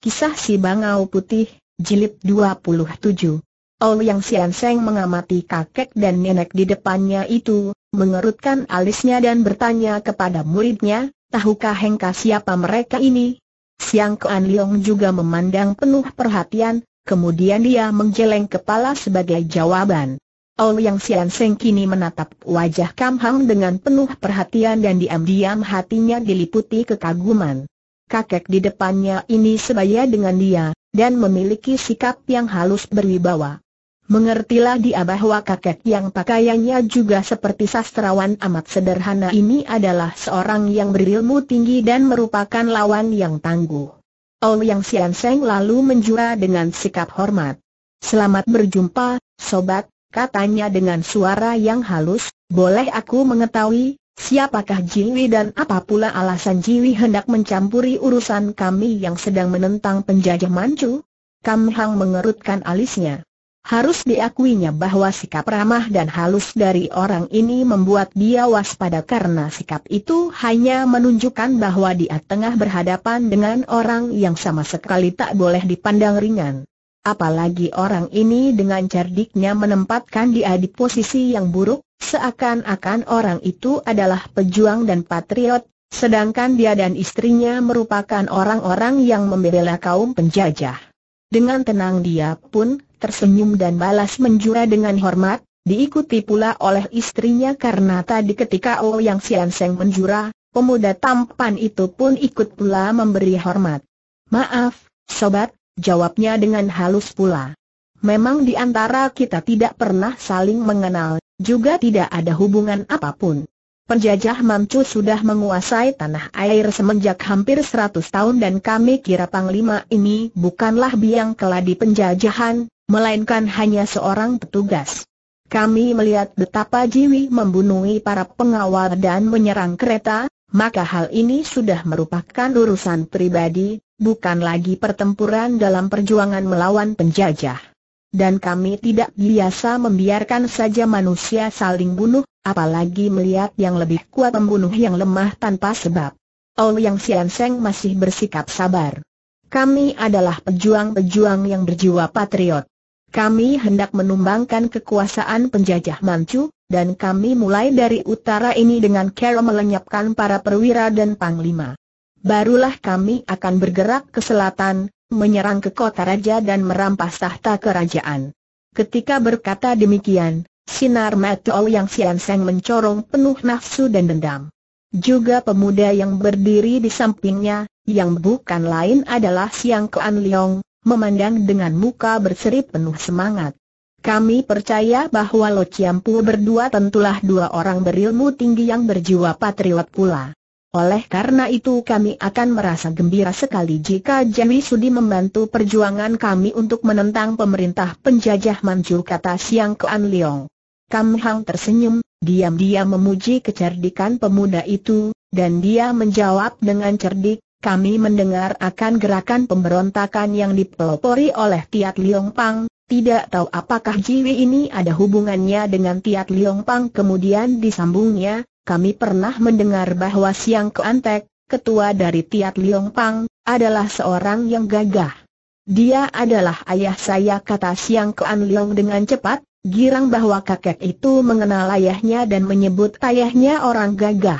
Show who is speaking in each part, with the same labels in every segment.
Speaker 1: Kisah Si Bangau Putih, Jilid 27 Yang Sian Seng mengamati kakek dan nenek di depannya itu, mengerutkan alisnya dan bertanya kepada muridnya, tahukah Hengka siapa mereka ini? Siang Kean Leong juga memandang penuh perhatian, kemudian dia menggeleng kepala sebagai jawaban. Yang Sian Seng kini menatap wajah Kam Hang dengan penuh perhatian dan diam-diam hatinya diliputi kekaguman kakek di depannya ini sebaya dengan dia, dan memiliki sikap yang halus berwibawa. Mengertilah dia bahwa kakek yang pakaiannya juga seperti sastrawan amat sederhana ini adalah seorang yang berilmu tinggi dan merupakan lawan yang tangguh. Ouyang Sian Seng lalu menjura dengan sikap hormat. Selamat berjumpa, sobat, katanya dengan suara yang halus, boleh aku mengetahui, Siapakah Jiwi dan apa pula alasan Jiwi hendak mencampuri urusan kami yang sedang menentang penjajah Manchu? Kam Hang mengerutkan alisnya. Harus diakuinya bahwa sikap ramah dan halus dari orang ini membuat dia waspada karena sikap itu hanya menunjukkan bahwa dia tengah berhadapan dengan orang yang sama sekali tak boleh dipandang ringan. Apalagi orang ini dengan cerdiknya menempatkan dia di posisi yang buruk, seakan-akan orang itu adalah pejuang dan patriot, sedangkan dia dan istrinya merupakan orang-orang yang membela kaum penjajah. Dengan tenang dia pun tersenyum dan balas menjura dengan hormat, diikuti pula oleh istrinya karena tadi ketika Oh Yang Sian Seng menjura, pemuda tampan itu pun ikut pula memberi hormat. Maaf, sobat, jawabnya dengan halus pula. Memang di antara kita tidak pernah saling mengenal, juga tidak ada hubungan apapun. Penjajah Manchu sudah menguasai tanah air semenjak hampir 100 tahun dan kami kira Panglima ini bukanlah biang keladi penjajahan, melainkan hanya seorang petugas. Kami melihat betapa Jiwi membunuhi para pengawal dan menyerang kereta, maka hal ini sudah merupakan urusan pribadi, bukan lagi pertempuran dalam perjuangan melawan penjajah. Dan kami tidak biasa membiarkan saja manusia saling bunuh, apalagi melihat yang lebih kuat membunuh yang lemah tanpa sebab. Ol Yang Sian Seng masih bersikap sabar. Kami adalah pejuang-pejuang yang berjiwa patriot. Kami hendak menumbangkan kekuasaan penjajah Manchu, dan kami mulai dari utara ini dengan cara melenyapkan para perwira dan panglima barulah kami akan bergerak ke selatan, menyerang ke kota raja dan merampas tahta kerajaan. Ketika berkata demikian, sinar Matuo yang sianseng mencorong penuh nafsu dan dendam. Juga pemuda yang berdiri di sampingnya, yang bukan lain adalah Siang Kuan Liong, memandang dengan muka berseri penuh semangat. Kami percaya bahwa Lo Chiampu berdua tentulah dua orang berilmu tinggi yang berjiwa patriot pula. Oleh karena itu kami akan merasa gembira sekali jika Jewi Sudi membantu perjuangan kami untuk menentang pemerintah penjajah Manchu kata Siang Kuan Leong. Kam Hang tersenyum, diam-diam memuji kecerdikan pemuda itu, dan dia menjawab dengan cerdik, kami mendengar akan gerakan pemberontakan yang dipelopori oleh Tiat Leong Pang, tidak tahu apakah Jiwi ini ada hubungannya dengan Tiat Leong Pang kemudian disambungnya, kami pernah mendengar bahwa Siang Keantek, ketua dari Tiat Liong Pang, adalah seorang yang gagah. Dia adalah ayah saya kata Siang Kean Liong dengan cepat, girang bahwa kakek itu mengenal ayahnya dan menyebut ayahnya orang gagah.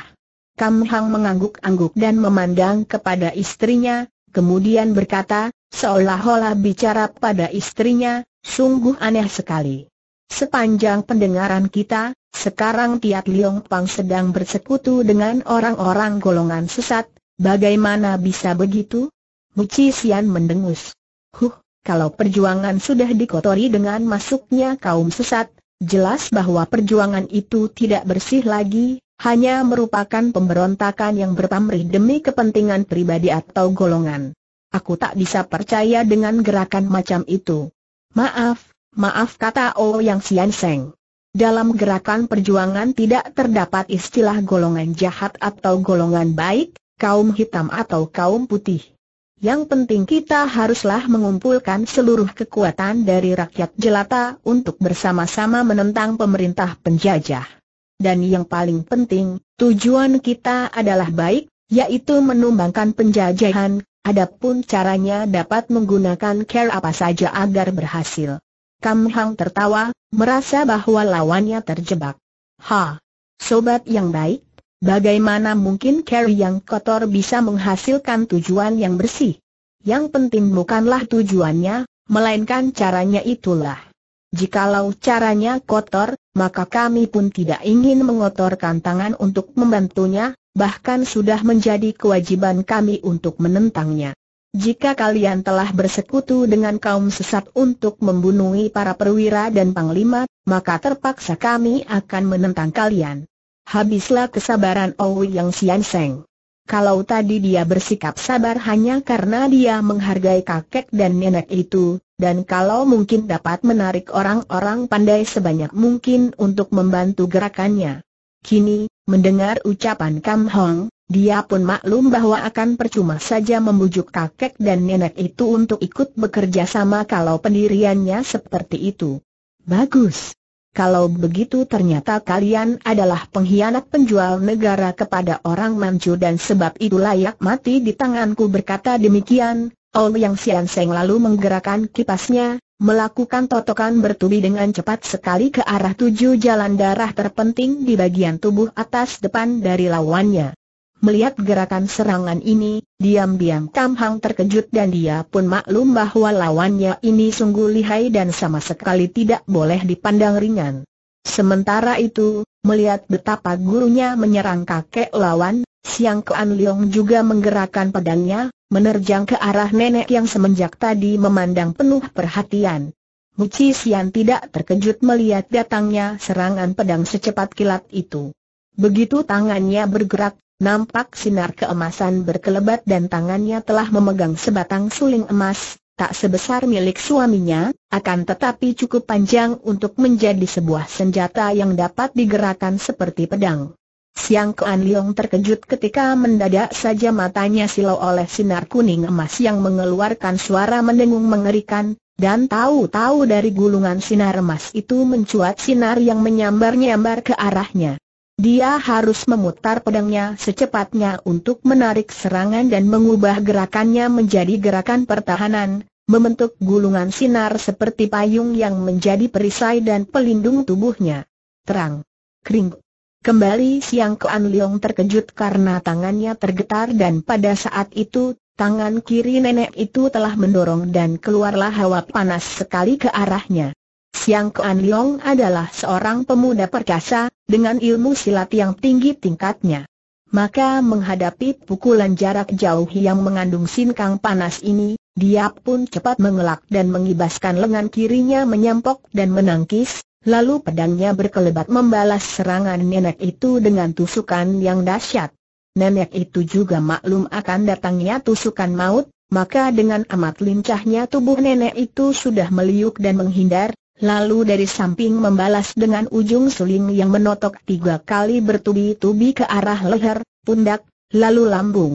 Speaker 1: Kam Hang mengangguk-angguk dan memandang kepada istrinya, kemudian berkata, seolah-olah bicara pada istrinya, sungguh aneh sekali. Sepanjang pendengaran kita, sekarang Tiat Liong Pang sedang bersekutu dengan orang-orang golongan sesat, bagaimana bisa begitu? Buci Sian mendengus. Huh, kalau perjuangan sudah dikotori dengan masuknya kaum sesat, jelas bahwa perjuangan itu tidak bersih lagi, hanya merupakan pemberontakan yang berpamrih demi kepentingan pribadi atau golongan. Aku tak bisa percaya dengan gerakan macam itu. Maaf, maaf kata Oh Yang Sian Seng. Dalam gerakan perjuangan tidak terdapat istilah golongan jahat atau golongan baik, kaum hitam atau kaum putih. Yang penting kita haruslah mengumpulkan seluruh kekuatan dari rakyat jelata untuk bersama-sama menentang pemerintah penjajah. Dan yang paling penting, tujuan kita adalah baik, yaitu menumbangkan penjajahan, adapun caranya dapat menggunakan care apa saja agar berhasil. Kam Hang tertawa, merasa bahwa lawannya terjebak. Ha! Sobat yang baik, bagaimana mungkin Carry yang kotor bisa menghasilkan tujuan yang bersih? Yang penting bukanlah tujuannya, melainkan caranya itulah. Jikalau caranya kotor, maka kami pun tidak ingin mengotorkan tangan untuk membantunya, bahkan sudah menjadi kewajiban kami untuk menentangnya. Jika kalian telah bersekutu dengan kaum sesat untuk membunuhi para perwira dan panglima, maka terpaksa kami akan menentang kalian. Habislah kesabaran Owi yang Sian Seng. Kalau tadi dia bersikap sabar hanya karena dia menghargai kakek dan nenek itu, dan kalau mungkin dapat menarik orang-orang pandai sebanyak mungkin untuk membantu gerakannya. Kini, mendengar ucapan Kam Hong, dia pun maklum bahwa akan percuma saja membujuk kakek dan nenek itu untuk ikut bekerja sama kalau pendiriannya seperti itu. Bagus. Kalau begitu ternyata kalian adalah pengkhianat penjual negara kepada orang Manchu dan sebab itu layak mati di tanganku berkata demikian, Ol Yang Sian Seng lalu menggerakkan kipasnya, melakukan totokan bertubi dengan cepat sekali ke arah tujuh jalan darah terpenting di bagian tubuh atas depan dari lawannya. Melihat gerakan serangan ini, diam-diam Kam Hang terkejut dan dia pun maklum bahwa lawannya ini sungguh lihai dan sama sekali tidak boleh dipandang ringan. Sementara itu, melihat betapa gurunya menyerang kakek lawan, Siang Kuan Leong juga menggerakkan pedangnya, menerjang ke arah nenek yang semenjak tadi memandang penuh perhatian. Muci Sian tidak terkejut melihat datangnya serangan pedang secepat kilat itu. Begitu tangannya bergerak, Nampak sinar keemasan berkelebat dan tangannya telah memegang sebatang suling emas, tak sebesar milik suaminya, akan tetapi cukup panjang untuk menjadi sebuah senjata yang dapat digerakkan seperti pedang. Siang Kuan Liong terkejut ketika mendadak saja matanya silau oleh sinar kuning emas yang mengeluarkan suara mendengung mengerikan, dan tahu-tahu dari gulungan sinar emas itu mencuat sinar yang menyambar-nyambar ke arahnya. Dia harus memutar pedangnya secepatnya untuk menarik serangan dan mengubah gerakannya menjadi gerakan pertahanan, membentuk gulungan sinar seperti payung yang menjadi perisai dan pelindung tubuhnya. Terang. Kering. Kembali Siang Kuan Leong terkejut karena tangannya tergetar dan pada saat itu, tangan kiri nenek itu telah mendorong dan keluarlah hawa panas sekali ke arahnya. Siang Kuan Leong adalah seorang pemuda perkasa, dengan ilmu silat yang tinggi tingkatnya. Maka menghadapi pukulan jarak jauh yang mengandung sinkang panas ini, dia pun cepat mengelak dan mengibaskan lengan kirinya menyampok dan menangkis, lalu pedangnya berkelebat membalas serangan nenek itu dengan tusukan yang dahsyat. Nenek itu juga maklum akan datangnya tusukan maut, maka dengan amat lincahnya tubuh nenek itu sudah meliuk dan menghindar, Lalu dari samping membalas dengan ujung suling yang menotok tiga kali bertubi-tubi ke arah leher, pundak, lalu lambung.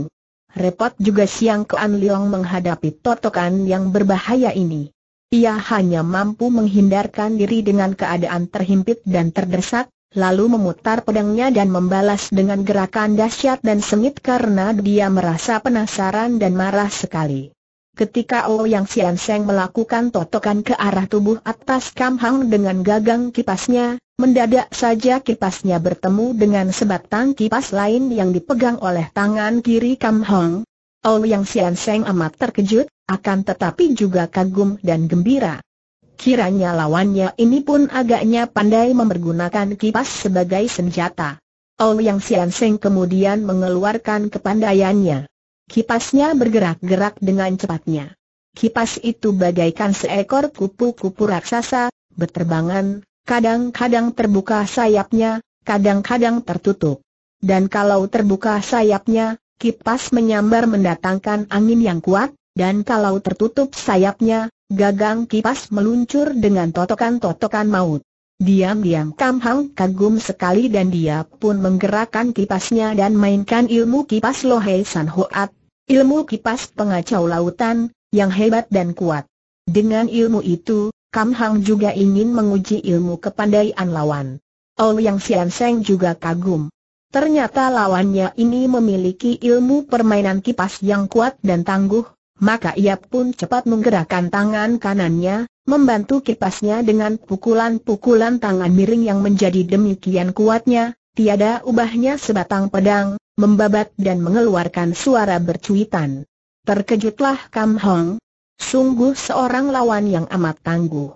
Speaker 1: Repot juga Siang Kean Leong menghadapi totokan yang berbahaya ini. Ia hanya mampu menghindarkan diri dengan keadaan terhimpit dan terdesak, lalu memutar pedangnya dan membalas dengan gerakan dahsyat dan sengit karena dia merasa penasaran dan marah sekali. Ketika Yang Sian Seng melakukan totokan ke arah tubuh atas Kam Hang dengan gagang kipasnya, mendadak saja kipasnya bertemu dengan sebatang kipas lain yang dipegang oleh tangan kiri Kam Hang. Yang Sian Seng amat terkejut, akan tetapi juga kagum dan gembira. Kiranya lawannya ini pun agaknya pandai mempergunakan kipas sebagai senjata. Yang Sian Seng kemudian mengeluarkan kepandaiannya. Kipasnya bergerak-gerak dengan cepatnya. Kipas itu bagaikan seekor kupu-kupu raksasa, berterbangan, kadang-kadang terbuka sayapnya, kadang-kadang tertutup. Dan kalau terbuka sayapnya, kipas menyambar mendatangkan angin yang kuat, dan kalau tertutup sayapnya, gagang kipas meluncur dengan totokan-totokan maut. Diam-diam Kam Hang kagum sekali dan dia pun menggerakkan kipasnya dan mainkan ilmu kipas Lohe San Hoat, ilmu kipas pengacau lautan, yang hebat dan kuat. Dengan ilmu itu, Kam Hang juga ingin menguji ilmu kepandaian lawan. Ol Yang Sian Seng juga kagum. Ternyata lawannya ini memiliki ilmu permainan kipas yang kuat dan tangguh, maka ia pun cepat menggerakkan tangan kanannya, Membantu kipasnya dengan pukulan-pukulan tangan miring yang menjadi demikian kuatnya, tiada ubahnya sebatang pedang, membabat dan mengeluarkan suara bercuitan. Terkejutlah Kam Hong. Sungguh seorang lawan yang amat tangguh.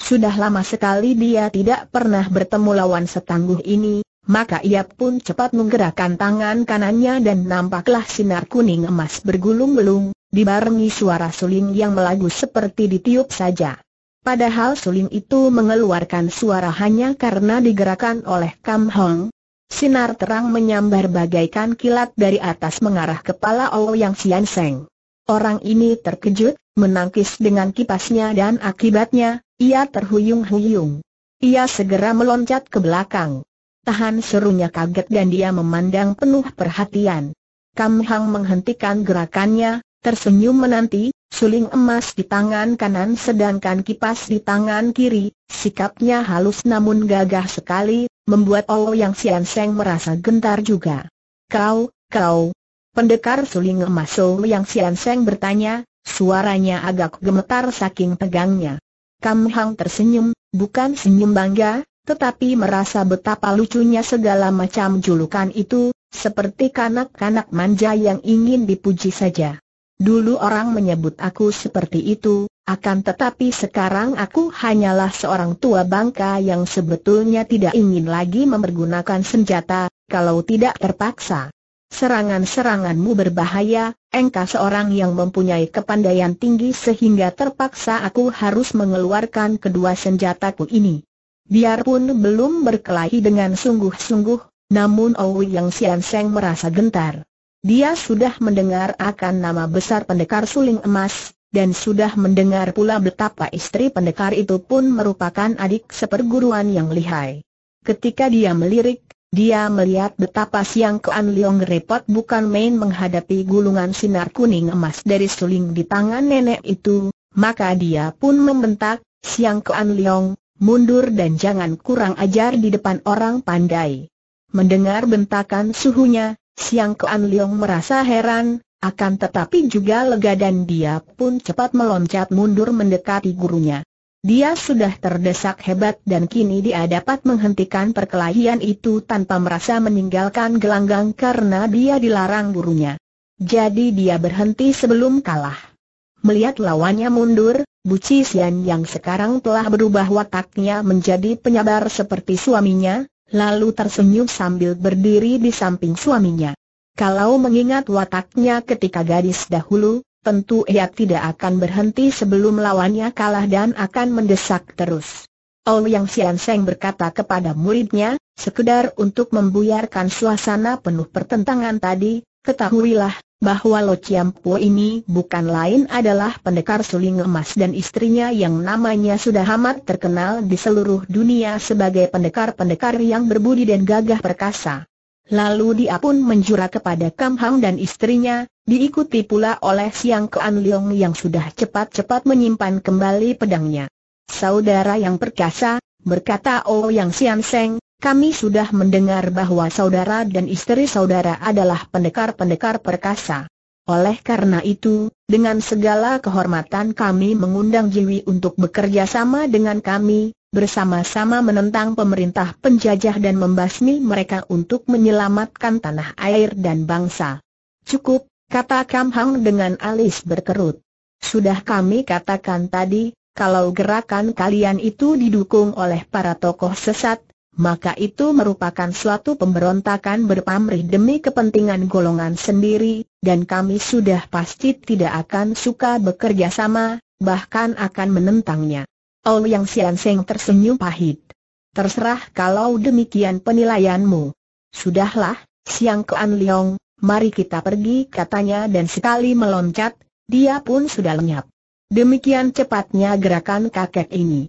Speaker 1: Sudah lama sekali dia tidak pernah bertemu lawan setangguh ini, maka ia pun cepat menggerakkan tangan kanannya dan nampaklah sinar kuning emas bergulung-gulung, dibarengi suara suling yang melagu seperti ditiup saja. Padahal suling itu mengeluarkan suara hanya karena digerakkan oleh Kam Hong. Sinar terang menyambar bagaikan kilat dari atas mengarah kepala Ou Yang Sian Seng. Orang ini terkejut, menangkis dengan kipasnya dan akibatnya, ia terhuyung-huyung. Ia segera meloncat ke belakang. Tahan serunya kaget dan dia memandang penuh perhatian. Kam Hang menghentikan gerakannya, tersenyum menanti, suling emas di tangan kanan sedangkan kipas di tangan kiri, sikapnya halus namun gagah sekali, membuat Olo oh yang Sian Seng merasa gentar juga. Kau, kau, pendekar suling emas Olo oh yang Sian Seng bertanya, suaranya agak gemetar saking tegangnya. Kam Hang tersenyum, bukan senyum bangga, tetapi merasa betapa lucunya segala macam julukan itu, seperti kanak-kanak manja yang ingin dipuji saja. Dulu orang menyebut aku seperti itu, akan tetapi sekarang aku hanyalah seorang tua bangka yang sebetulnya tidak ingin lagi mempergunakan senjata, kalau tidak terpaksa. Serangan-seranganmu berbahaya, engkau seorang yang mempunyai kepandaian tinggi sehingga terpaksa aku harus mengeluarkan kedua senjataku ini. Biarpun belum berkelahi dengan sungguh-sungguh, namun Owi Yang Sian Seng merasa gentar. Dia sudah mendengar akan nama besar pendekar suling emas, dan sudah mendengar pula betapa istri pendekar itu pun merupakan adik seperguruan yang lihai. Ketika dia melirik, dia melihat betapa Siang Kuan Leong repot bukan main menghadapi gulungan sinar kuning emas dari suling di tangan nenek itu, maka dia pun membentak, Siang Kuan Leong, mundur dan jangan kurang ajar di depan orang pandai. Mendengar bentakan suhunya, Siang Kuan Liong merasa heran, akan tetapi juga lega dan dia pun cepat meloncat mundur mendekati gurunya. Dia sudah terdesak hebat dan kini dia dapat menghentikan perkelahian itu tanpa merasa meninggalkan gelanggang karena dia dilarang gurunya. Jadi dia berhenti sebelum kalah. Melihat lawannya mundur, Bu Cisian yang sekarang telah berubah wataknya menjadi penyabar seperti suaminya, lalu tersenyum sambil berdiri di samping suaminya. Kalau mengingat wataknya ketika gadis dahulu, tentu ia tidak akan berhenti sebelum lawannya kalah dan akan mendesak terus. Oh Yang Sian Seng berkata kepada muridnya, sekedar untuk membuyarkan suasana penuh pertentangan tadi, ketahuilah, bahwa Lo Chiampo ini bukan lain adalah pendekar suling emas dan istrinya yang namanya sudah amat terkenal di seluruh dunia sebagai pendekar-pendekar yang berbudi dan gagah perkasa. Lalu dia pun menjura kepada Kam Hang dan istrinya, diikuti pula oleh Siang Kean Leong yang sudah cepat-cepat menyimpan kembali pedangnya. Saudara yang perkasa, berkata Oh Yang Sian Seng, kami sudah mendengar bahwa saudara dan istri saudara adalah pendekar-pendekar perkasa. Oleh karena itu, dengan segala kehormatan kami mengundang Jiwi untuk bekerja sama dengan kami, bersama-sama menentang pemerintah penjajah dan membasmi mereka untuk menyelamatkan tanah air dan bangsa. Cukup, kata Kamhang dengan alis berkerut. Sudah kami katakan tadi, kalau gerakan kalian itu didukung oleh para tokoh sesat, maka itu merupakan suatu pemberontakan berpamrih demi kepentingan golongan sendiri, dan kami sudah pasti tidak akan suka bekerja sama, bahkan akan menentangnya. Oh Yang Sian Seng tersenyum pahit. Terserah kalau demikian penilaianmu. Sudahlah, Siang Kuan Liong, mari kita pergi katanya dan sekali meloncat, dia pun sudah lenyap. Demikian cepatnya gerakan kakek ini.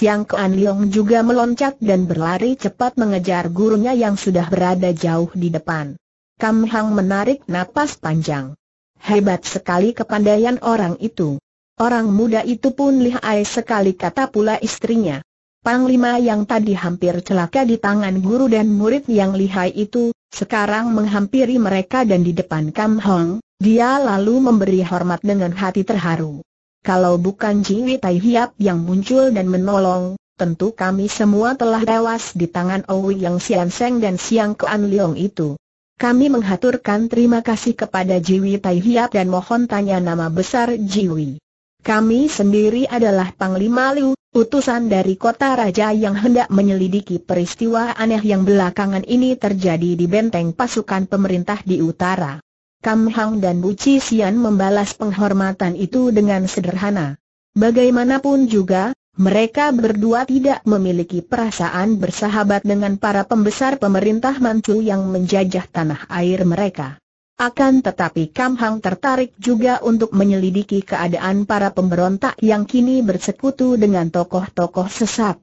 Speaker 1: Siang Kuan Leong juga meloncat dan berlari cepat mengejar gurunya yang sudah berada jauh di depan. Kam Hang menarik napas panjang. Hebat sekali kepandaian orang itu. Orang muda itu pun lihai sekali kata pula istrinya. Panglima yang tadi hampir celaka di tangan guru dan murid yang lihai itu, sekarang menghampiri mereka dan di depan Kam Hong, dia lalu memberi hormat dengan hati terharu kalau bukan Jiwi Tai Hiap yang muncul dan menolong, tentu kami semua telah tewas di tangan Owi yang Sian dan Siang Kuan Leong itu. Kami menghaturkan terima kasih kepada Jiwi Tai Hiap dan mohon tanya nama besar Jiwi. Kami sendiri adalah Panglima Liu, utusan dari kota raja yang hendak menyelidiki peristiwa aneh yang belakangan ini terjadi di benteng pasukan pemerintah di utara. Kam Hang dan Bu Chi Sian membalas penghormatan itu dengan sederhana. Bagaimanapun juga, mereka berdua tidak memiliki perasaan bersahabat dengan para pembesar pemerintah Manchu yang menjajah tanah air mereka. Akan tetapi Kam Hang tertarik juga untuk menyelidiki keadaan para pemberontak yang kini bersekutu dengan tokoh-tokoh sesat.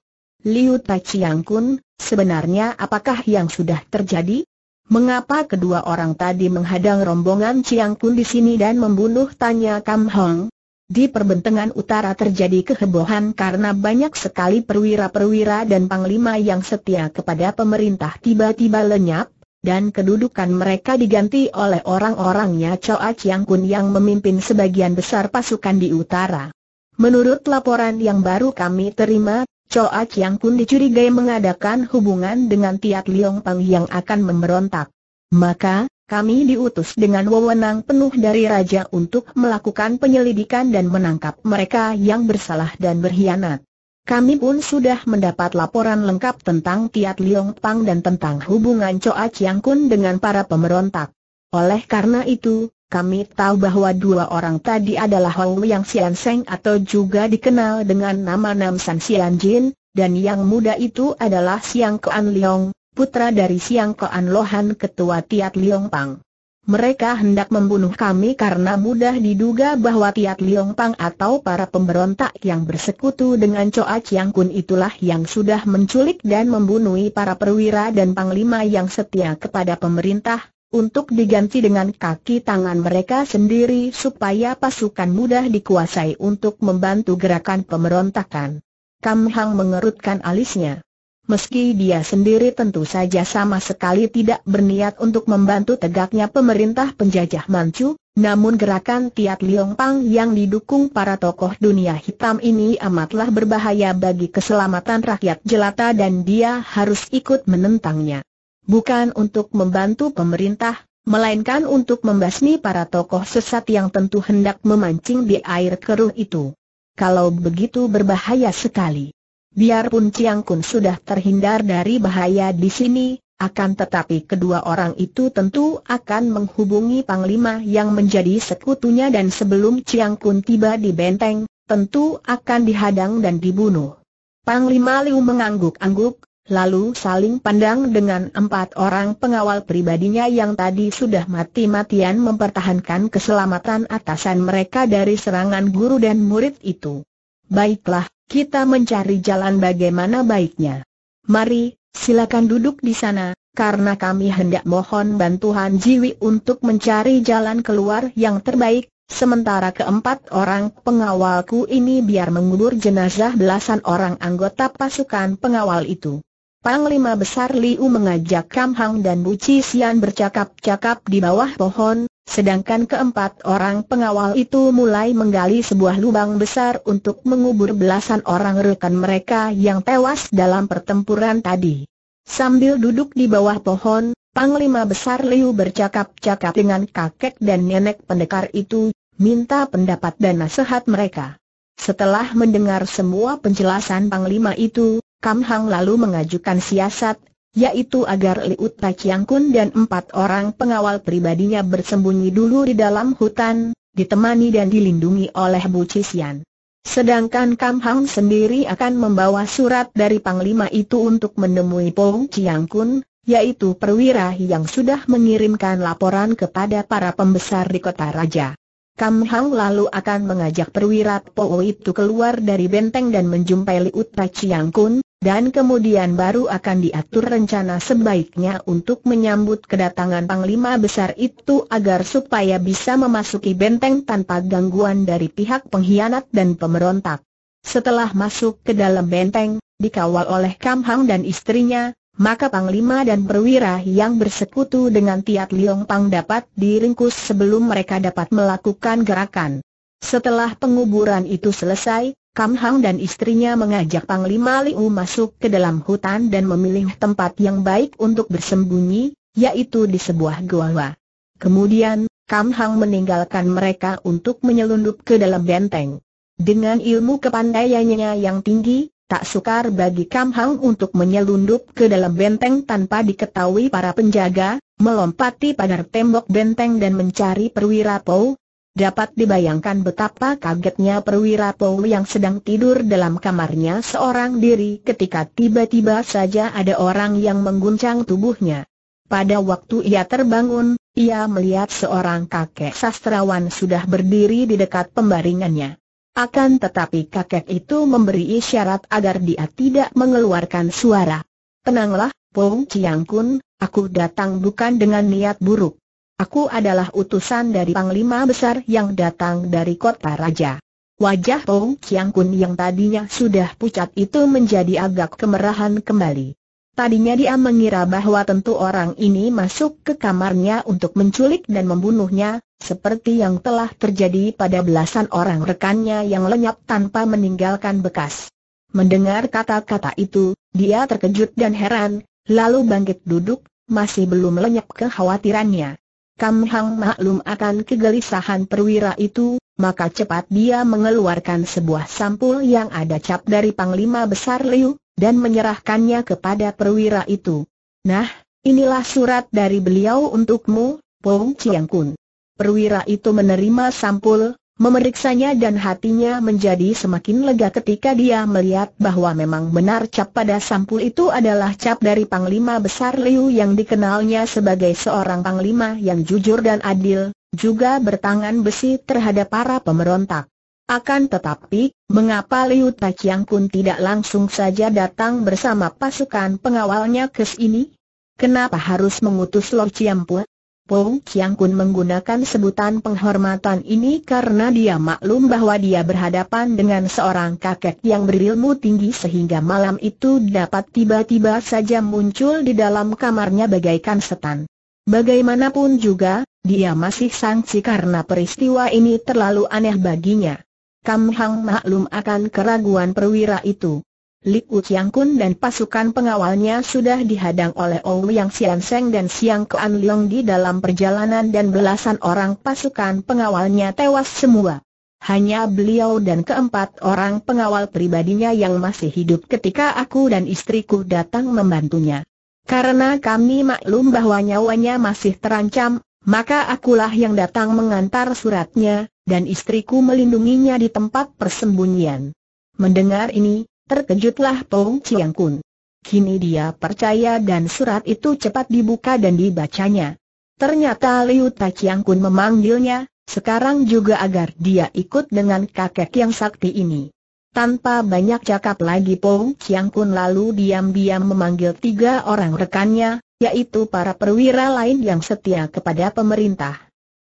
Speaker 1: Liu Ta Chiang Kun, sebenarnya apakah yang sudah terjadi? Mengapa kedua orang tadi menghadang rombongan Chiang Kun di sini dan membunuh tanya Kam Hong? Di perbentangan utara terjadi kehebohan karena banyak sekali perwira-perwira dan panglima yang setia kepada pemerintah tiba-tiba lenyap, dan kedudukan mereka diganti oleh orang-orangnya Choa Chiang Kun yang memimpin sebagian besar pasukan di utara. Menurut laporan yang baru kami terima, Choa Chiang pun dicurigai mengadakan hubungan dengan Tiat Liong Pang yang akan memberontak. Maka, kami diutus dengan wewenang penuh dari Raja untuk melakukan penyelidikan dan menangkap mereka yang bersalah dan berkhianat. Kami pun sudah mendapat laporan lengkap tentang Tiat Liong Pang dan tentang hubungan Choa Chiang Kun dengan para pemberontak. Oleh karena itu, kami tahu bahwa dua orang tadi adalah Hong Yang Sian Seng atau juga dikenal dengan nama Nam San Sian Jin, dan yang muda itu adalah Siang Koan Leong, putra dari Siang Koan Lohan Ketua Tiat Leong Pang. Mereka hendak membunuh kami karena mudah diduga bahwa Tiat Leong Pang atau para pemberontak yang bersekutu dengan Choa Chiang Kun itulah yang sudah menculik dan membunuh para perwira dan panglima yang setia kepada pemerintah, untuk diganti dengan kaki tangan mereka sendiri supaya pasukan mudah dikuasai untuk membantu gerakan pemberontakan. Kam Hang mengerutkan alisnya. Meski dia sendiri tentu saja sama sekali tidak berniat untuk membantu tegaknya pemerintah penjajah Manchu, namun gerakan Tiat Liong Pang yang didukung para tokoh dunia hitam ini amatlah berbahaya bagi keselamatan rakyat jelata dan dia harus ikut menentangnya bukan untuk membantu pemerintah, melainkan untuk membasmi para tokoh sesat yang tentu hendak memancing di air keruh itu. Kalau begitu berbahaya sekali. Biarpun Chiang Kun sudah terhindar dari bahaya di sini, akan tetapi kedua orang itu tentu akan menghubungi Panglima yang menjadi sekutunya dan sebelum Chiang Kun tiba di benteng, tentu akan dihadang dan dibunuh. Panglima Liu mengangguk-angguk, lalu saling pandang dengan empat orang pengawal pribadinya yang tadi sudah mati-matian mempertahankan keselamatan atasan mereka dari serangan guru dan murid itu. Baiklah, kita mencari jalan bagaimana baiknya. Mari, silakan duduk di sana, karena kami hendak mohon bantuan Jiwi untuk mencari jalan keluar yang terbaik, sementara keempat orang pengawalku ini biar mengubur jenazah belasan orang anggota pasukan pengawal itu. Panglima Besar Liu mengajak Kam Hang dan Bu Chi Xian bercakap-cakap di bawah pohon, sedangkan keempat orang pengawal itu mulai menggali sebuah lubang besar untuk mengubur belasan orang rekan mereka yang tewas dalam pertempuran tadi. Sambil duduk di bawah pohon, Panglima Besar Liu bercakap-cakap dengan kakek dan nenek pendekar itu, minta pendapat dan nasihat mereka. Setelah mendengar semua penjelasan Panglima itu, Kam Hang lalu mengajukan siasat, yaitu agar Liu Tai Kun dan empat orang pengawal pribadinya bersembunyi dulu di dalam hutan, ditemani dan dilindungi oleh Bu Cisian. Sedangkan Kam Hang sendiri akan membawa surat dari Panglima itu untuk menemui Po Chiang Kun, yaitu perwira yang sudah mengirimkan laporan kepada para pembesar di kota raja. Kam Hang lalu akan mengajak perwira Po itu keluar dari benteng dan menjumpai Liu Tai Kun, dan kemudian baru akan diatur rencana sebaiknya untuk menyambut kedatangan Panglima Besar itu agar supaya bisa memasuki benteng tanpa gangguan dari pihak pengkhianat dan pemberontak. Setelah masuk ke dalam benteng, dikawal oleh Kam dan istrinya, maka Panglima dan perwira yang bersekutu dengan Tiat Liong Pang dapat diringkus sebelum mereka dapat melakukan gerakan. Setelah penguburan itu selesai, Kam Hang dan istrinya mengajak Panglima Liu masuk ke dalam hutan dan memilih tempat yang baik untuk bersembunyi, yaitu di sebuah gua. Kemudian, Kam Hang meninggalkan mereka untuk menyelundup ke dalam benteng. Dengan ilmu kepandaiannya yang tinggi, tak sukar bagi Kam Hang untuk menyelundup ke dalam benteng tanpa diketahui para penjaga, melompati pagar tembok benteng dan mencari perwira Pou, Dapat dibayangkan betapa kagetnya perwira Pou yang sedang tidur dalam kamarnya seorang diri ketika tiba-tiba saja ada orang yang mengguncang tubuhnya. Pada waktu ia terbangun, ia melihat seorang kakek sastrawan sudah berdiri di dekat pembaringannya. Akan tetapi kakek itu memberi isyarat agar dia tidak mengeluarkan suara. Tenanglah, Pong Chiang Kun, aku datang bukan dengan niat buruk. Aku adalah utusan dari Panglima Besar yang datang dari kota Raja. Wajah Pong Chiang Kun yang tadinya sudah pucat itu menjadi agak kemerahan kembali. Tadinya dia mengira bahwa tentu orang ini masuk ke kamarnya untuk menculik dan membunuhnya, seperti yang telah terjadi pada belasan orang rekannya yang lenyap tanpa meninggalkan bekas. Mendengar kata-kata itu, dia terkejut dan heran, lalu bangkit duduk, masih belum lenyap kekhawatirannya. Kam Hang maklum akan kegelisahan perwira itu, maka cepat dia mengeluarkan sebuah sampul yang ada cap dari Panglima Besar Liu, dan menyerahkannya kepada perwira itu. Nah, inilah surat dari beliau untukmu, Pong Chiang Kun. Perwira itu menerima sampul, memeriksanya dan hatinya menjadi semakin lega ketika dia melihat bahwa memang benar cap pada sampul itu adalah cap dari Panglima Besar Liu yang dikenalnya sebagai seorang Panglima yang jujur dan adil, juga bertangan besi terhadap para pemberontak. Akan tetapi, mengapa Liu Taqiang pun tidak langsung saja datang bersama pasukan pengawalnya ke sini? Kenapa harus mengutus Lo Chiampu? Pou Chiang Kun menggunakan sebutan penghormatan ini karena dia maklum bahwa dia berhadapan dengan seorang kakek yang berilmu tinggi sehingga malam itu dapat tiba-tiba saja muncul di dalam kamarnya bagaikan setan. Bagaimanapun juga, dia masih sangsi karena peristiwa ini terlalu aneh baginya. Kam Hang maklum akan keraguan perwira itu. Li Qiang Kun dan pasukan pengawalnya sudah dihadang oleh Ong Yang Sian Seng dan Siang Kuan Leong di dalam perjalanan dan belasan orang pasukan pengawalnya tewas semua. Hanya beliau dan keempat orang pengawal pribadinya yang masih hidup ketika aku dan istriku datang membantunya. Karena kami maklum bahwa nyawanya masih terancam, maka akulah yang datang mengantar suratnya, dan istriku melindunginya di tempat persembunyian. Mendengar ini, Terkejutlah Pong Chiang Kun. Kini dia percaya dan surat itu cepat dibuka dan dibacanya. Ternyata Liu Ta Chiang Kun memanggilnya, sekarang juga agar dia ikut dengan kakek yang sakti ini. Tanpa banyak cakap lagi Pong Chiang Kun lalu diam-diam memanggil tiga orang rekannya, yaitu para perwira lain yang setia kepada pemerintah.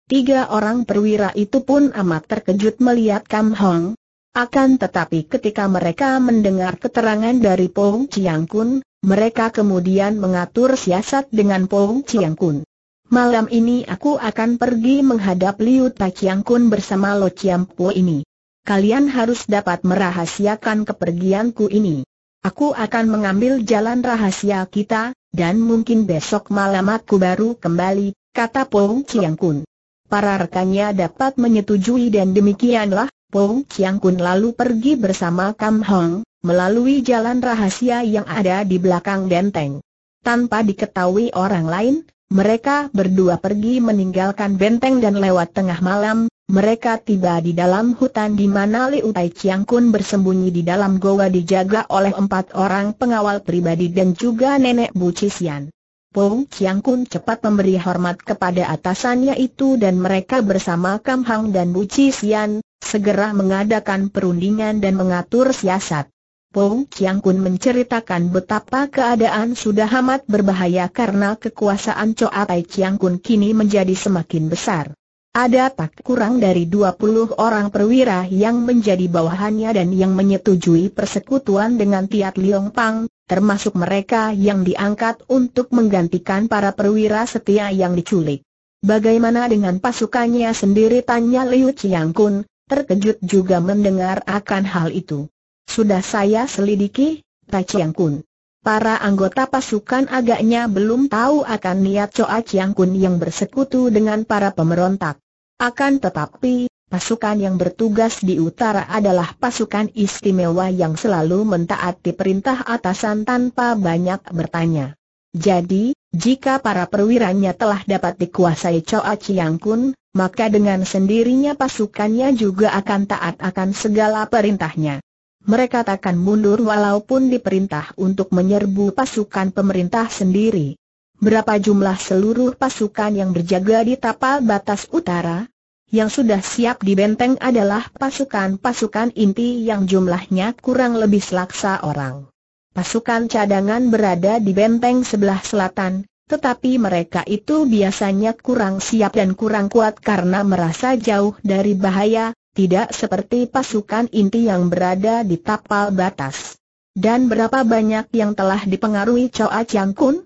Speaker 1: Tiga orang perwira itu pun amat terkejut melihat Kam Hong, akan tetapi ketika mereka mendengar keterangan dari Pong Chiang Kun, mereka kemudian mengatur siasat dengan Pong Chiang Kun. Malam ini aku akan pergi menghadap Liu Ta Chiang Kun bersama Lo Chiam Po ini. Kalian harus dapat merahasiakan kepergianku ini. Aku akan mengambil jalan rahasia kita, dan mungkin besok malam aku baru kembali, kata Pong Chiang Kun. Para rekannya dapat menyetujui dan demikianlah, Po Chiang Kun lalu pergi bersama Kam Hong, melalui jalan rahasia yang ada di belakang benteng. Tanpa diketahui orang lain, mereka berdua pergi meninggalkan benteng dan lewat tengah malam, mereka tiba di dalam hutan di mana Liu Tai Chiang Kun bersembunyi di dalam goa dijaga oleh empat orang pengawal pribadi dan juga nenek Bu Cixian. Pong Chiang Kun cepat memberi hormat kepada atasannya itu dan mereka bersama Kam Hang dan Bu Chi Sian, segera mengadakan perundingan dan mengatur siasat. Pong Chiang Kun menceritakan betapa keadaan sudah amat berbahaya karena kekuasaan Choa Tai Chiang Kun kini menjadi semakin besar. Ada tak kurang dari 20 orang perwira yang menjadi bawahannya dan yang menyetujui persekutuan dengan Tiat Liong Pang, termasuk mereka yang diangkat untuk menggantikan para perwira setia yang diculik. Bagaimana dengan pasukannya sendiri tanya Liu Chiang Kun, terkejut juga mendengar akan hal itu. Sudah saya selidiki, Ta Chiang Kun. Para anggota pasukan agaknya belum tahu akan niat Coa Chiang Kun yang bersekutu dengan para pemberontak. Akan tetapi, pasukan yang bertugas di utara adalah pasukan istimewa yang selalu mentaati perintah atasan tanpa banyak bertanya. Jadi, jika para perwiranya telah dapat dikuasai Choa Chiang Kun, maka dengan sendirinya pasukannya juga akan taat akan segala perintahnya. Mereka takkan mundur walaupun diperintah untuk menyerbu pasukan pemerintah sendiri. Berapa jumlah seluruh pasukan yang berjaga di tapal batas utara? Yang sudah siap di benteng adalah pasukan-pasukan inti yang jumlahnya kurang lebih selaksa orang. Pasukan cadangan berada di benteng sebelah selatan, tetapi mereka itu biasanya kurang siap dan kurang kuat karena merasa jauh dari bahaya, tidak seperti pasukan inti yang berada di tapal batas. Dan berapa banyak yang telah dipengaruhi Choa Chiang Kun?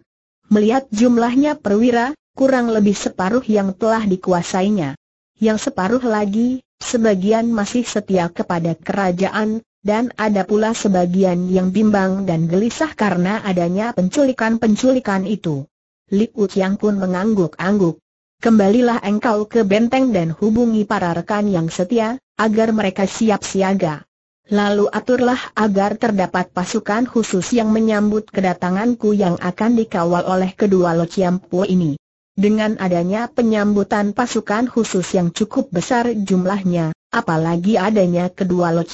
Speaker 1: Melihat jumlahnya perwira, kurang lebih separuh yang telah dikuasainya. Yang separuh lagi, sebagian masih setia kepada kerajaan, dan ada pula sebagian yang bimbang dan gelisah karena adanya penculikan-penculikan itu. Lip Uciang pun mengangguk-angguk. Kembalilah engkau ke benteng dan hubungi para rekan yang setia, agar mereka siap siaga. Lalu aturlah agar terdapat pasukan khusus yang menyambut kedatanganku yang akan dikawal oleh kedua Lo ini. Dengan adanya penyambutan pasukan khusus yang cukup besar jumlahnya, apalagi adanya kedua Lo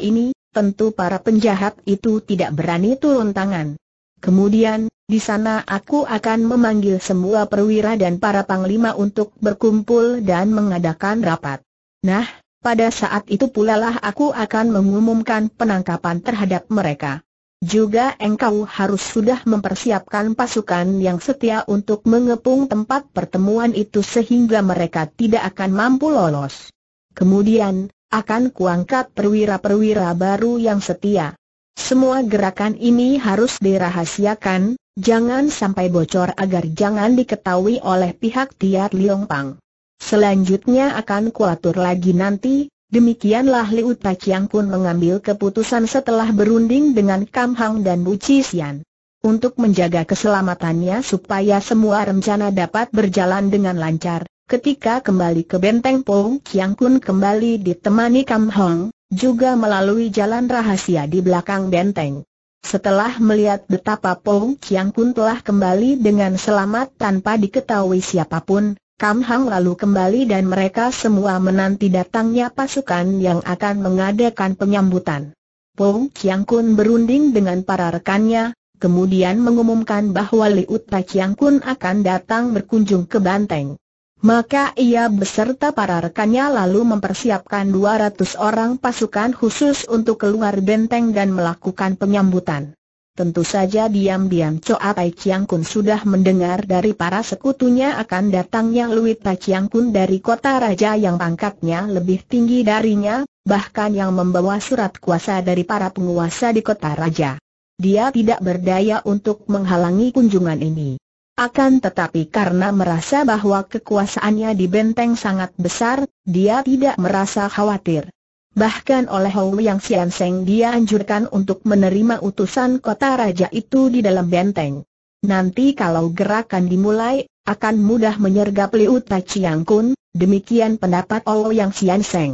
Speaker 1: ini, tentu para penjahat itu tidak berani turun tangan. Kemudian, di sana aku akan memanggil semua perwira dan para panglima untuk berkumpul dan mengadakan rapat. Nah, pada saat itu pula lah aku akan mengumumkan penangkapan terhadap mereka. Juga engkau harus sudah mempersiapkan pasukan yang setia untuk mengepung tempat pertemuan itu sehingga mereka tidak akan mampu lolos. Kemudian, akan kuangkat perwira-perwira baru yang setia. Semua gerakan ini harus dirahasiakan, jangan sampai bocor agar jangan diketahui oleh pihak Tiat Liong Pang. Selanjutnya akan kuatur lagi nanti, demikianlah Liu Paciang pun mengambil keputusan setelah berunding dengan Kam Hang dan Bu Cisian. Untuk menjaga keselamatannya supaya semua rencana dapat berjalan dengan lancar, ketika kembali ke benteng Pong Qiang Kun kembali ditemani Kam Hong, juga melalui jalan rahasia di belakang benteng. Setelah melihat betapa Pong Qiang Kun telah kembali dengan selamat tanpa diketahui siapapun, Kam Hang lalu kembali dan mereka semua menanti datangnya pasukan yang akan mengadakan penyambutan. Pung Chiang Kun berunding dengan para rekannya, kemudian mengumumkan bahwa Liut Ta Chiang Kun akan datang berkunjung ke Banteng. Maka ia beserta para rekannya lalu mempersiapkan 200 orang pasukan khusus untuk keluar benteng dan melakukan penyambutan. Tentu saja diam-diam Choa Pai Chiang Kun sudah mendengar dari para sekutunya akan datangnya Luit Pai Chiang Kun dari kota raja yang pangkatnya lebih tinggi darinya, bahkan yang membawa surat kuasa dari para penguasa di kota raja. Dia tidak berdaya untuk menghalangi kunjungan ini. Akan tetapi karena merasa bahwa kekuasaannya di benteng sangat besar, dia tidak merasa khawatir. Bahkan oleh Hou Yang Sian Seng dia anjurkan untuk menerima utusan kota raja itu di dalam benteng. Nanti kalau gerakan dimulai, akan mudah menyergap Liu Ta Chiang Kun, demikian pendapat Hou Yang Sian Seng.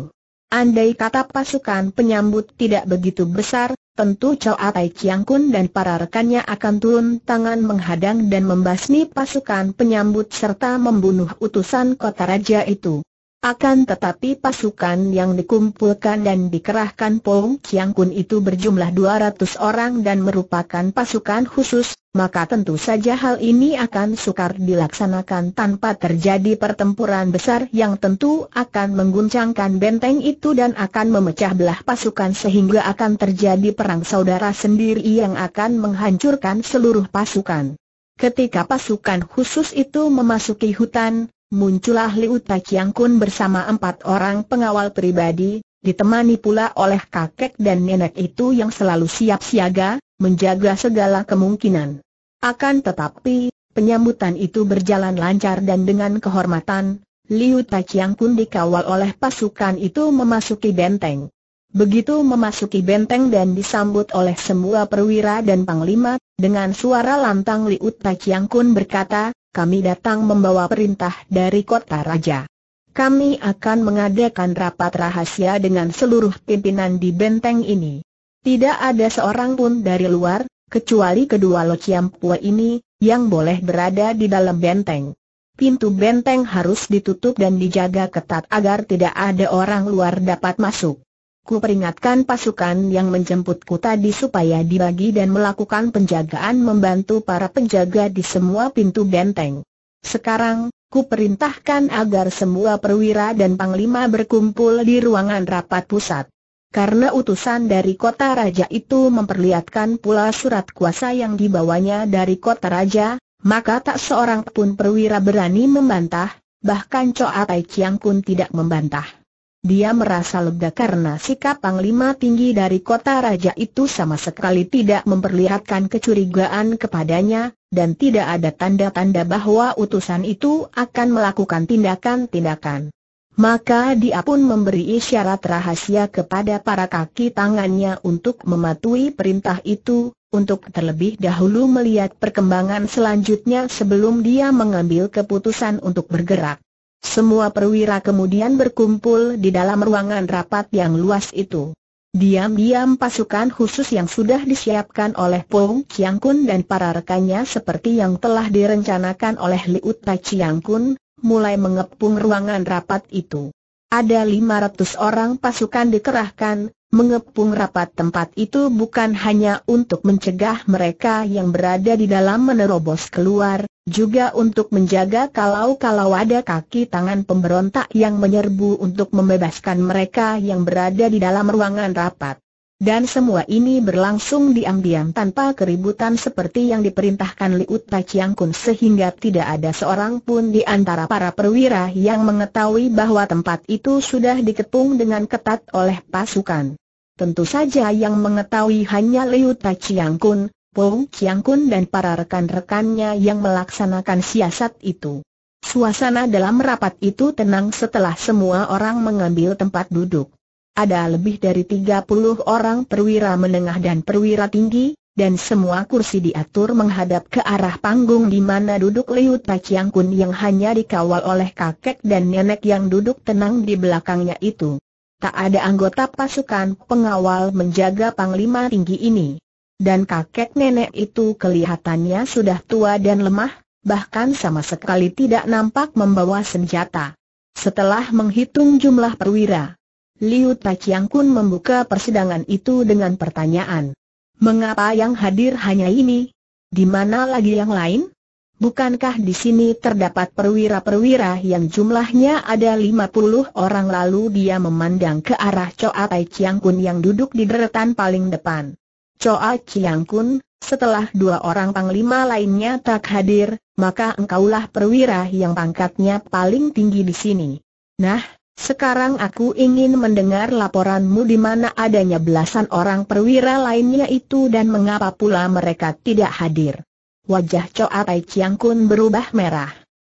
Speaker 1: Andai kata pasukan penyambut tidak begitu besar, tentu Chow Tai Chiang Kun dan para rekannya akan turun tangan menghadang dan membasmi pasukan penyambut serta membunuh utusan kota raja itu. Akan tetapi pasukan yang dikumpulkan dan dikerahkan Pong Chiang Kun itu berjumlah 200 orang dan merupakan pasukan khusus, maka tentu saja hal ini akan sukar dilaksanakan tanpa terjadi pertempuran besar yang tentu akan mengguncangkan benteng itu dan akan memecah belah pasukan sehingga akan terjadi perang saudara sendiri yang akan menghancurkan seluruh pasukan. Ketika pasukan khusus itu memasuki hutan, muncullah Liu Taqiang Kun bersama empat orang pengawal pribadi, ditemani pula oleh kakek dan nenek itu yang selalu siap siaga, menjaga segala kemungkinan. Akan tetapi, penyambutan itu berjalan lancar dan dengan kehormatan, Liu Taqiang Kun dikawal oleh pasukan itu memasuki benteng. Begitu memasuki benteng dan disambut oleh semua perwira dan panglima, dengan suara lantang Liu Taqiang Kun berkata, kami datang membawa perintah dari kota raja. Kami akan mengadakan rapat rahasia dengan seluruh pimpinan di benteng ini. Tidak ada seorang pun dari luar, kecuali kedua Lo Chiampua ini, yang boleh berada di dalam benteng. Pintu benteng harus ditutup dan dijaga ketat agar tidak ada orang luar dapat masuk. Ku peringatkan pasukan yang menjemputku tadi supaya dibagi dan melakukan penjagaan membantu para penjaga di semua pintu benteng. Sekarang, ku perintahkan agar semua perwira dan panglima berkumpul di ruangan rapat pusat. Karena utusan dari kota raja itu memperlihatkan pula surat kuasa yang dibawanya dari kota raja, maka tak seorang pun perwira berani membantah, bahkan Choa Tai Chiang pun tidak membantah. Dia merasa lega karena sikap Panglima Tinggi dari kota raja itu sama sekali tidak memperlihatkan kecurigaan kepadanya, dan tidak ada tanda-tanda bahwa utusan itu akan melakukan tindakan-tindakan. Maka dia pun memberi isyarat rahasia kepada para kaki tangannya untuk mematuhi perintah itu, untuk terlebih dahulu melihat perkembangan selanjutnya sebelum dia mengambil keputusan untuk bergerak. Semua perwira kemudian berkumpul di dalam ruangan rapat yang luas itu. Diam-diam pasukan khusus yang sudah disiapkan oleh Pong Chiang Kun dan para rekannya seperti yang telah direncanakan oleh Liu Ta Chiang Kun, mulai mengepung ruangan rapat itu. Ada 500 orang pasukan dikerahkan, mengepung rapat tempat itu bukan hanya untuk mencegah mereka yang berada di dalam menerobos keluar, juga untuk menjaga kalau-kalau ada kaki tangan pemberontak yang menyerbu untuk membebaskan mereka yang berada di dalam ruangan rapat. Dan semua ini berlangsung diam-diam tanpa keributan seperti yang diperintahkan Liut Paciang sehingga tidak ada seorang pun di antara para perwira yang mengetahui bahwa tempat itu sudah dikepung dengan ketat oleh pasukan. Tentu saja yang mengetahui hanya Liut Paciang Pou Chiang Kun dan para rekan-rekannya yang melaksanakan siasat itu. Suasana dalam rapat itu tenang setelah semua orang mengambil tempat duduk. Ada lebih dari 30 orang perwira menengah dan perwira tinggi, dan semua kursi diatur menghadap ke arah panggung di mana duduk Liu Chiang Kun yang hanya dikawal oleh kakek dan nenek yang duduk tenang di belakangnya itu. Tak ada anggota pasukan pengawal menjaga panglima tinggi ini dan kakek nenek itu kelihatannya sudah tua dan lemah, bahkan sama sekali tidak nampak membawa senjata. Setelah menghitung jumlah perwira, Liu Taqiang Kun membuka persidangan itu dengan pertanyaan. Mengapa yang hadir hanya ini? Di mana lagi yang lain? Bukankah di sini terdapat perwira-perwira yang jumlahnya ada 50 orang lalu dia memandang ke arah Choa Tai Kun yang duduk di deretan paling depan. Choa Chiang Kun, setelah dua orang panglima lainnya tak hadir, maka engkaulah perwira yang pangkatnya paling tinggi di sini. Nah, sekarang aku ingin mendengar laporanmu di mana adanya belasan orang perwira lainnya itu dan mengapa pula mereka tidak hadir. Wajah Choa Tai Chiang Kun berubah merah.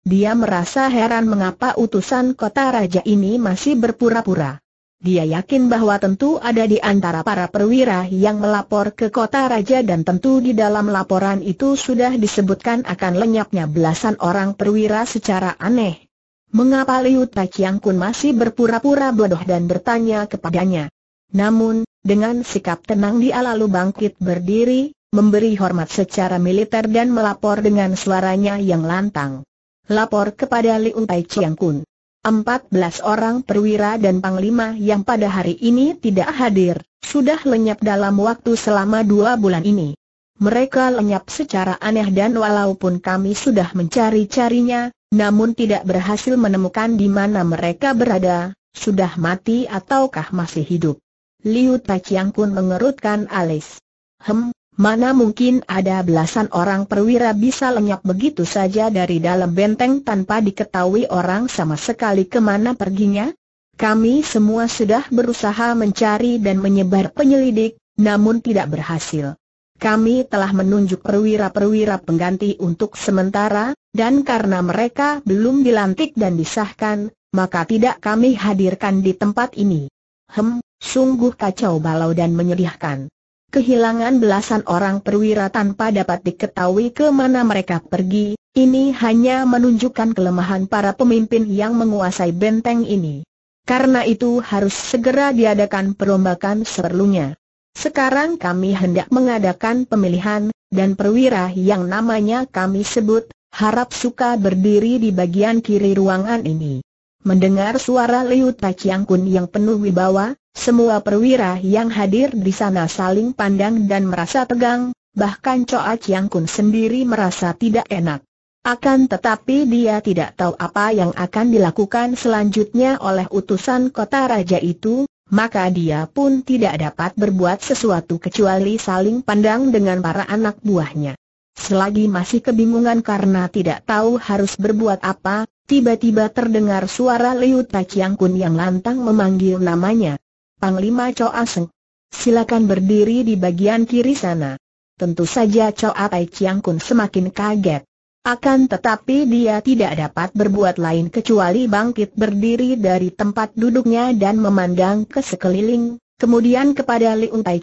Speaker 1: Dia merasa heran mengapa utusan kota raja ini masih berpura-pura. Dia yakin bahwa tentu ada di antara para perwira yang melapor ke kota raja dan tentu di dalam laporan itu sudah disebutkan akan lenyapnya belasan orang perwira secara aneh. Mengapa Liu Taqiang Kun masih berpura-pura bodoh dan bertanya kepadanya? Namun, dengan sikap tenang dia lalu bangkit berdiri, memberi hormat secara militer dan melapor dengan suaranya yang lantang. Lapor kepada Liu Tachiang Kun. 14 orang perwira dan panglima yang pada hari ini tidak hadir, sudah lenyap dalam waktu selama dua bulan ini. Mereka lenyap secara aneh dan walaupun kami sudah mencari-carinya, namun tidak berhasil menemukan di mana mereka berada, sudah mati ataukah masih hidup. Liu Taciang pun mengerutkan alis. Hem, Mana mungkin ada belasan orang perwira bisa lenyap begitu saja dari dalam benteng tanpa diketahui orang sama sekali kemana perginya? Kami semua sudah berusaha mencari dan menyebar penyelidik, namun tidak berhasil. Kami telah menunjuk perwira-perwira pengganti untuk sementara, dan karena mereka belum dilantik dan disahkan, maka tidak kami hadirkan di tempat ini. Hem, sungguh kacau balau dan menyedihkan kehilangan belasan orang perwira tanpa dapat diketahui kemana mereka pergi, ini hanya menunjukkan kelemahan para pemimpin yang menguasai benteng ini. Karena itu harus segera diadakan perombakan seperlunya. Sekarang kami hendak mengadakan pemilihan, dan perwira yang namanya kami sebut, harap suka berdiri di bagian kiri ruangan ini. Mendengar suara Liu Tachiang Kun yang penuh wibawa, semua perwira yang hadir di sana saling pandang dan merasa tegang, bahkan Choa Chiang Kun sendiri merasa tidak enak. Akan tetapi dia tidak tahu apa yang akan dilakukan selanjutnya oleh utusan kota raja itu, maka dia pun tidak dapat berbuat sesuatu kecuali saling pandang dengan para anak buahnya. Selagi masih kebingungan karena tidak tahu harus berbuat apa, Tiba-tiba terdengar suara Liu Tachiang Kun yang lantang memanggil namanya. Panglima Choa Seng. Silakan berdiri di bagian kiri sana. Tentu saja Choa Tai Chiang semakin kaget. Akan tetapi dia tidak dapat berbuat lain kecuali bangkit berdiri dari tempat duduknya dan memandang ke sekeliling, kemudian kepada Liu Tai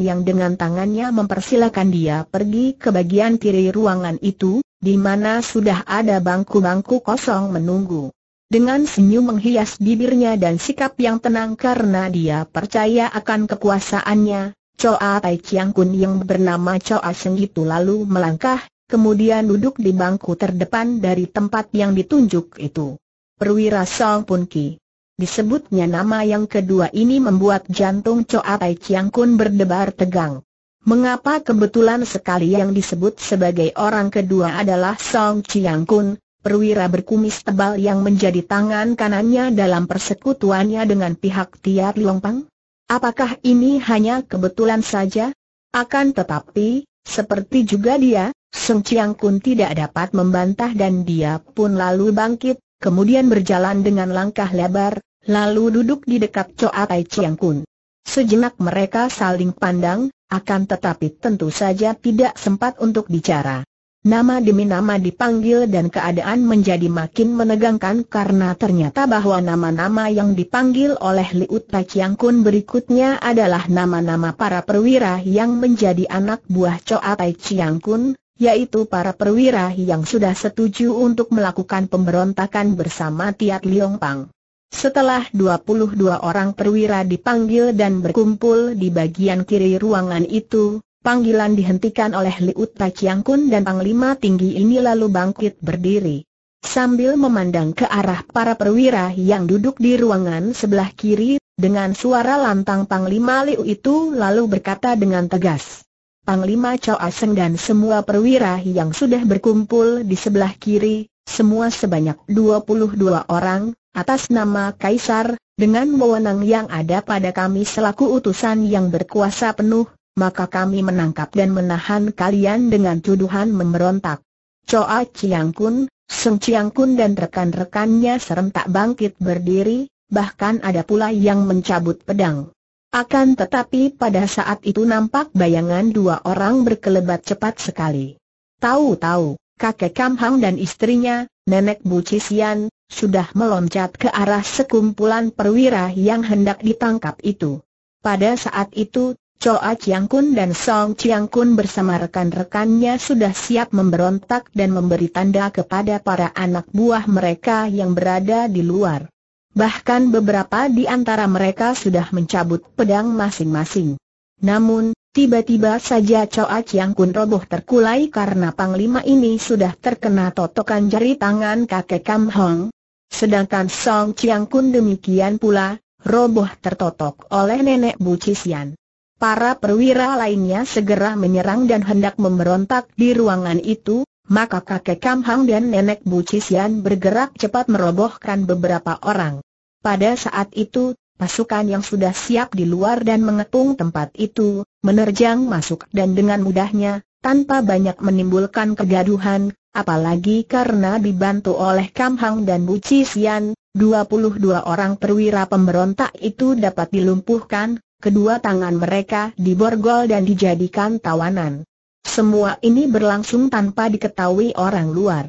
Speaker 1: yang dengan tangannya mempersilakan dia pergi ke bagian kiri ruangan itu, di mana sudah ada bangku-bangku kosong menunggu. Dengan senyum menghias bibirnya dan sikap yang tenang karena dia percaya akan kekuasaannya, Choa Tai Chiang Kun yang bernama Choa Seng itu lalu melangkah, kemudian duduk di bangku terdepan dari tempat yang ditunjuk itu. Perwira Song Pun Ki. Disebutnya nama yang kedua ini membuat jantung Choa Tai Chiang Kun berdebar tegang. Mengapa kebetulan sekali yang disebut sebagai orang kedua adalah Song Chiang Kun, perwira berkumis tebal yang menjadi tangan kanannya dalam persekutuannya dengan pihak Tiar Longpang? Apakah ini hanya kebetulan saja? Akan tetapi, seperti juga dia, Song Chiang Kun tidak dapat membantah dan dia pun lalu bangkit, kemudian berjalan dengan langkah lebar, lalu duduk di dekat Choa Tai Chiang Kun. Sejenak mereka saling pandang, akan tetapi tentu saja tidak sempat untuk bicara. Nama demi nama dipanggil dan keadaan menjadi makin menegangkan karena ternyata bahwa nama-nama yang dipanggil oleh Liut Tai Kun berikutnya adalah nama-nama para perwira yang menjadi anak buah Choa Tai Chiang Kun, yaitu para perwira yang sudah setuju untuk melakukan pemberontakan bersama Tiat Liong Pang. Setelah 22 orang perwira dipanggil dan berkumpul di bagian kiri ruangan itu, panggilan dihentikan oleh Liut Paciang Kun dan Panglima Tinggi ini lalu bangkit berdiri. Sambil memandang ke arah para perwira yang duduk di ruangan sebelah kiri, dengan suara lantang Panglima Liu itu lalu berkata dengan tegas. Panglima Chao Aseng dan semua perwira yang sudah berkumpul di sebelah kiri, semua sebanyak 22 orang, atas nama Kaisar, dengan wewenang yang ada pada kami selaku utusan yang berkuasa penuh, maka kami menangkap dan menahan kalian dengan tuduhan memberontak. Coa Chiang Kun, Seng Chiang Kun dan rekan-rekannya serentak bangkit berdiri, bahkan ada pula yang mencabut pedang. Akan tetapi pada saat itu nampak bayangan dua orang berkelebat cepat sekali. Tahu-tahu, kakek Kamhang dan istrinya, Nenek Bucisian, sudah meloncat ke arah sekumpulan perwira yang hendak ditangkap itu. Pada saat itu, Choa Chiang Kun dan Song Chiang Kun bersama rekan-rekannya sudah siap memberontak dan memberi tanda kepada para anak buah mereka yang berada di luar. Bahkan beberapa di antara mereka sudah mencabut pedang masing-masing. Namun, Tiba-tiba saja Choa Chiang Kun roboh terkulai karena Panglima ini sudah terkena totokan jari tangan kakek Kam Hong. Sedangkan Song Chiang Kun demikian pula, roboh tertotok oleh nenek Bu Cisian. Para perwira lainnya segera menyerang dan hendak memberontak di ruangan itu, maka kakek Kam Hong dan nenek Bu Cisian bergerak cepat merobohkan beberapa orang. Pada saat itu, pasukan yang sudah siap di luar dan mengepung tempat itu, menerjang masuk dan dengan mudahnya, tanpa banyak menimbulkan kegaduhan, apalagi karena dibantu oleh Kamhang dan Bu Chi Sian, 22 orang perwira pemberontak itu dapat dilumpuhkan, kedua tangan mereka diborgol dan dijadikan tawanan. Semua ini berlangsung tanpa diketahui orang luar.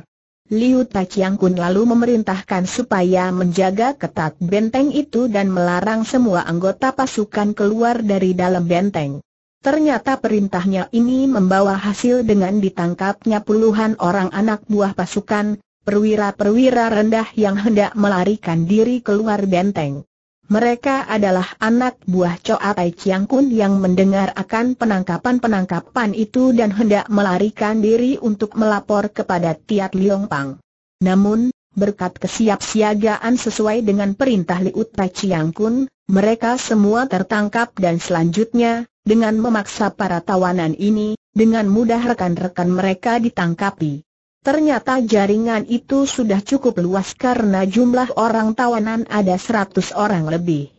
Speaker 1: Liu Taqiang Kun lalu memerintahkan supaya menjaga ketat benteng itu dan melarang semua anggota pasukan keluar dari dalam benteng. Ternyata perintahnya ini membawa hasil dengan ditangkapnya puluhan orang anak buah pasukan, perwira-perwira rendah yang hendak melarikan diri keluar benteng. Mereka adalah anak buah Choa Tai Chiang Kun yang mendengar akan penangkapan-penangkapan itu dan hendak melarikan diri untuk melapor kepada Tiat Liong Pang. Namun, berkat kesiapsiagaan sesuai dengan perintah Liut Tai Chiang Kun, mereka semua tertangkap dan selanjutnya, dengan memaksa para tawanan ini, dengan mudah rekan-rekan mereka ditangkapi. Ternyata jaringan itu sudah cukup luas karena jumlah orang tawanan ada 100 orang lebih.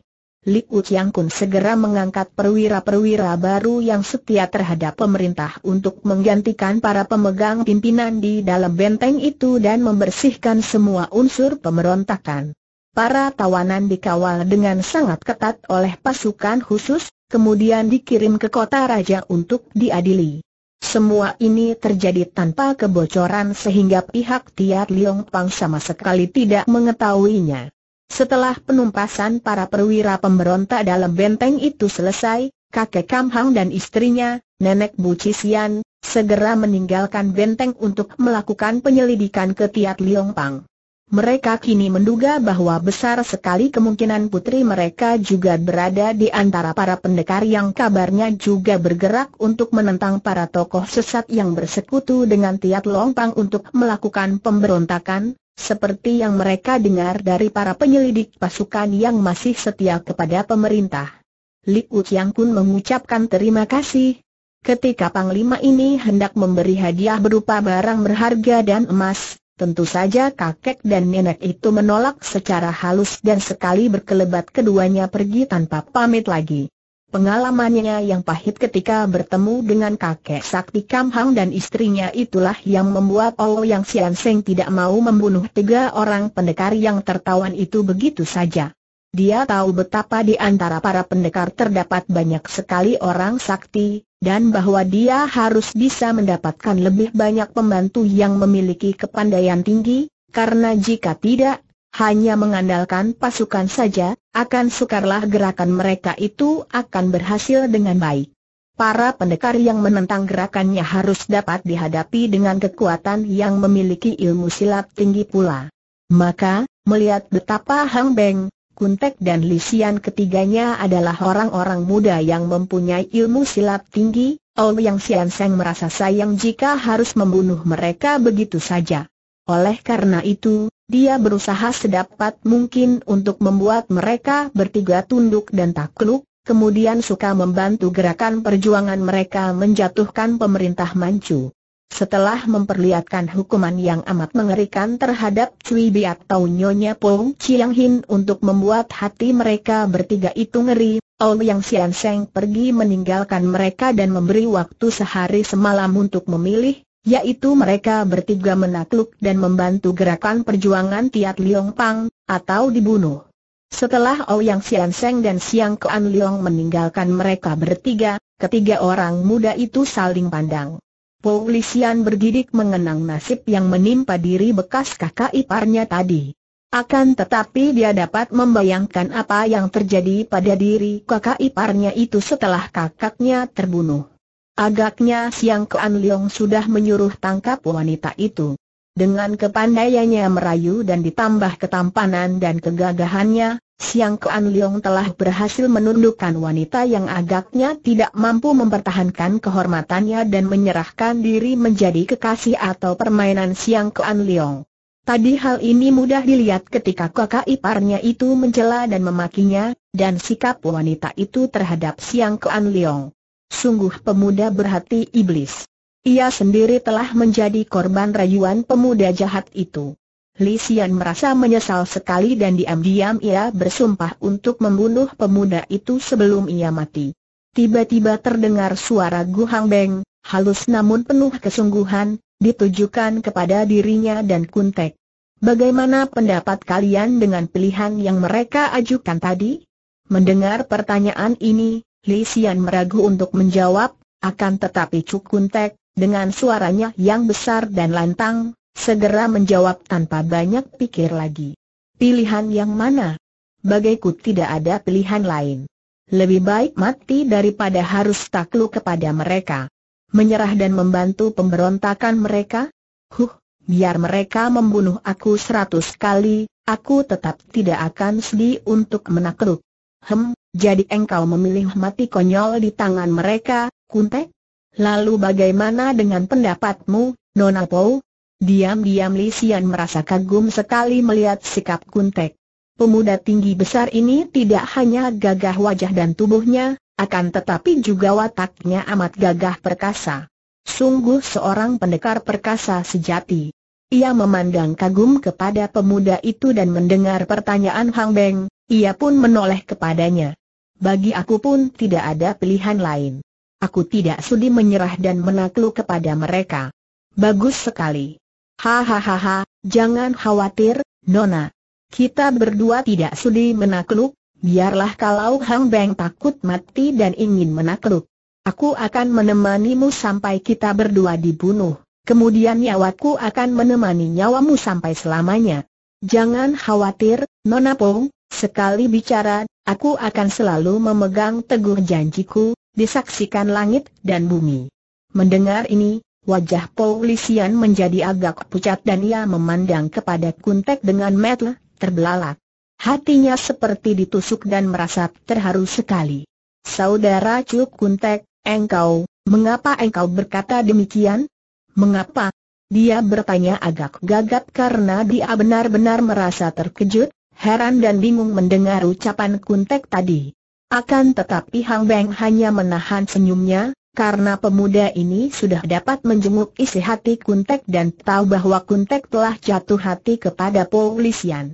Speaker 1: Li Uciang Kun segera mengangkat perwira-perwira baru yang setia terhadap pemerintah untuk menggantikan para pemegang pimpinan di dalam benteng itu dan membersihkan semua unsur pemberontakan. Para tawanan dikawal dengan sangat ketat oleh pasukan khusus, kemudian dikirim ke kota raja untuk diadili. Semua ini terjadi tanpa kebocoran sehingga pihak Tiat Liong Pang sama sekali tidak mengetahuinya. Setelah penumpasan para perwira pemberontak dalam benteng itu selesai, kakek Kam Hang dan istrinya, nenek Bu Cisian, segera meninggalkan benteng untuk melakukan penyelidikan ke Tiat Liong Pang. Mereka kini menduga bahwa besar sekali kemungkinan putri mereka juga berada di antara para pendekar yang kabarnya juga bergerak untuk menentang para tokoh sesat yang bersekutu dengan Tiat Longpang untuk melakukan pemberontakan, seperti yang mereka dengar dari para penyelidik pasukan yang masih setia kepada pemerintah. Liu Qiang pun mengucapkan terima kasih. Ketika Panglima ini hendak memberi hadiah berupa barang berharga dan emas, Tentu saja kakek dan nenek itu menolak secara halus dan sekali berkelebat keduanya pergi tanpa pamit lagi. Pengalamannya yang pahit ketika bertemu dengan kakek Sakti Kamhang dan istrinya itulah yang membuat Ol oh Yang Sian Seng tidak mau membunuh tiga orang pendekar yang tertawan itu begitu saja. Dia tahu betapa di antara para pendekar terdapat banyak sekali orang sakti, dan bahwa dia harus bisa mendapatkan lebih banyak pembantu yang memiliki kepandaian tinggi, karena jika tidak, hanya mengandalkan pasukan saja, akan sukarlah gerakan mereka itu akan berhasil dengan baik. Para pendekar yang menentang gerakannya harus dapat dihadapi dengan kekuatan yang memiliki ilmu silat tinggi pula. Maka, melihat betapa Hang Beng, Kuntek dan Lisian ketiganya adalah orang-orang muda yang mempunyai ilmu silat tinggi, Ol Yang Sian Seng merasa sayang jika harus membunuh mereka begitu saja. Oleh karena itu, dia berusaha sedapat mungkin untuk membuat mereka bertiga tunduk dan takluk, kemudian suka membantu gerakan perjuangan mereka menjatuhkan pemerintah Manchu. Setelah memperlihatkan hukuman yang amat mengerikan terhadap Cui Bi atau Nyonya Pong Chiang Hin untuk membuat hati mereka bertiga itu ngeri, Ouyang Sian Seng pergi meninggalkan mereka dan memberi waktu sehari semalam untuk memilih, yaitu mereka bertiga menakluk dan membantu gerakan perjuangan Tiat Liong Pang, atau dibunuh. Setelah Ouyang Sian Seng dan Siang Kuan Liong meninggalkan mereka bertiga, ketiga orang muda itu saling pandang. Polisian bergidik mengenang nasib yang menimpa diri bekas kakak iparnya tadi. Akan tetapi dia dapat membayangkan apa yang terjadi pada diri kakak iparnya itu setelah kakaknya terbunuh. Agaknya Siang An Leong sudah menyuruh tangkap wanita itu. Dengan kepandaiannya merayu dan ditambah ketampanan dan kegagahannya, Siang Kuan Leong telah berhasil menundukkan wanita yang agaknya tidak mampu mempertahankan kehormatannya dan menyerahkan diri menjadi kekasih atau permainan Siang Kuan Leong. Tadi hal ini mudah dilihat ketika kakak iparnya itu mencela dan memakinya, dan sikap wanita itu terhadap Siang Kuan Leong. Sungguh pemuda berhati iblis. Ia sendiri telah menjadi korban rayuan pemuda jahat itu. Li Xian merasa menyesal sekali dan diam-diam ia bersumpah untuk membunuh pemuda itu sebelum ia mati. Tiba-tiba terdengar suara Guhang Beng, halus namun penuh kesungguhan, ditujukan kepada dirinya dan Kuntek. Bagaimana pendapat kalian dengan pilihan yang mereka ajukan tadi? Mendengar pertanyaan ini, Li Xian meragu untuk menjawab, akan tetapi Cuk Kuntek, dengan suaranya yang besar dan lantang, segera menjawab tanpa banyak pikir lagi. Pilihan yang mana? Bagaiku tidak ada pilihan lain. Lebih baik mati daripada harus takluk kepada mereka. Menyerah dan membantu pemberontakan mereka? Huh, biar mereka membunuh aku seratus kali, aku tetap tidak akan sedih untuk menakluk. Hem, jadi engkau memilih mati konyol di tangan mereka, Kuntek? Lalu bagaimana dengan pendapatmu, Nona Pou? Diam-diam Li Xian merasa kagum sekali melihat sikap Kuntek. Pemuda tinggi besar ini tidak hanya gagah wajah dan tubuhnya, akan tetapi juga wataknya amat gagah perkasa. Sungguh seorang pendekar perkasa sejati. Ia memandang kagum kepada pemuda itu dan mendengar pertanyaan Hang Beng, ia pun menoleh kepadanya. Bagi aku pun tidak ada pilihan lain. Aku tidak sudi menyerah dan menakluk kepada mereka. Bagus sekali. Hahaha, jangan khawatir, Nona. Kita berdua tidak sudi menakluk, biarlah kalau Hang Beng takut mati dan ingin menakluk. Aku akan menemanimu sampai kita berdua dibunuh, kemudian nyawaku akan menemani nyawamu sampai selamanya. Jangan khawatir, Nona Pong, sekali bicara, aku akan selalu memegang teguh janjiku, disaksikan langit dan bumi. Mendengar ini, Wajah polisian menjadi agak pucat dan ia memandang kepada Kuntek dengan metel, terbelalak. Hatinya seperti ditusuk dan merasa terharu sekali. Saudara Cuk Kuntek, engkau, mengapa engkau berkata demikian? Mengapa? Dia bertanya agak gagap karena dia benar-benar merasa terkejut, heran dan bingung mendengar ucapan Kuntek tadi. Akan tetapi Hang Beng hanya menahan senyumnya, karena pemuda ini sudah dapat menjenguk isi hati Kuntek dan tahu bahwa Kuntek telah jatuh hati kepada polisian.